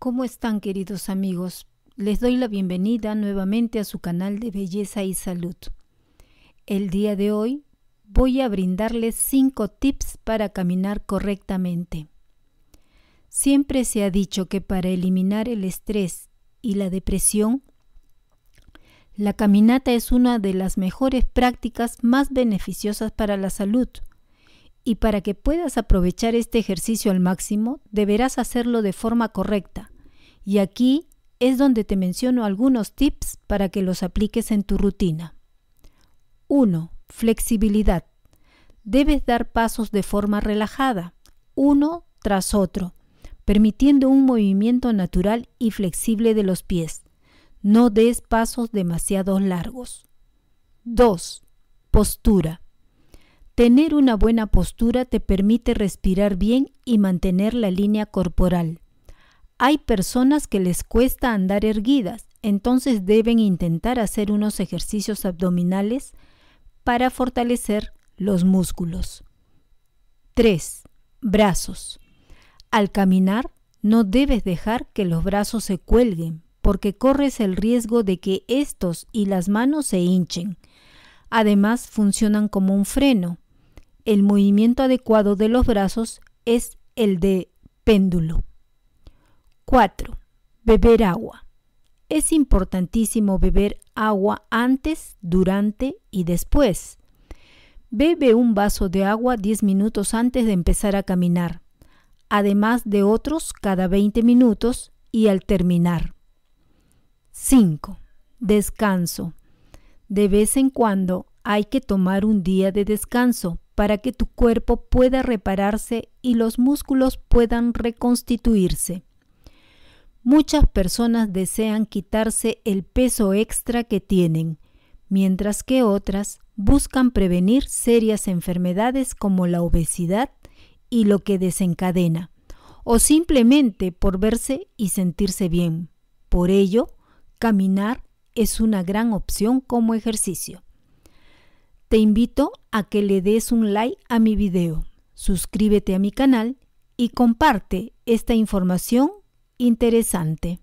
¿Cómo están queridos amigos? Les doy la bienvenida nuevamente a su canal de belleza y salud. El día de hoy voy a brindarles 5 tips para caminar correctamente. Siempre se ha dicho que para eliminar el estrés y la depresión la caminata es una de las mejores prácticas más beneficiosas para la salud. Y para que puedas aprovechar este ejercicio al máximo, deberás hacerlo de forma correcta. Y aquí es donde te menciono algunos tips para que los apliques en tu rutina. 1. Flexibilidad. Debes dar pasos de forma relajada, uno tras otro, permitiendo un movimiento natural y flexible de los pies. No des pasos demasiado largos. 2. Postura. Tener una buena postura te permite respirar bien y mantener la línea corporal. Hay personas que les cuesta andar erguidas, entonces deben intentar hacer unos ejercicios abdominales para fortalecer los músculos. 3. Brazos. Al caminar, no debes dejar que los brazos se cuelguen porque corres el riesgo de que estos y las manos se hinchen. Además, funcionan como un freno. El movimiento adecuado de los brazos es el de péndulo. 4. Beber agua. Es importantísimo beber agua antes, durante y después. Bebe un vaso de agua 10 minutos antes de empezar a caminar, además de otros cada 20 minutos y al terminar. 5. Descanso. De vez en cuando hay que tomar un día de descanso para que tu cuerpo pueda repararse y los músculos puedan reconstituirse. Muchas personas desean quitarse el peso extra que tienen, mientras que otras buscan prevenir serias enfermedades como la obesidad y lo que desencadena, o simplemente por verse y sentirse bien. Por ello, Caminar es una gran opción como ejercicio. Te invito a que le des un like a mi video, suscríbete a mi canal y comparte esta información interesante.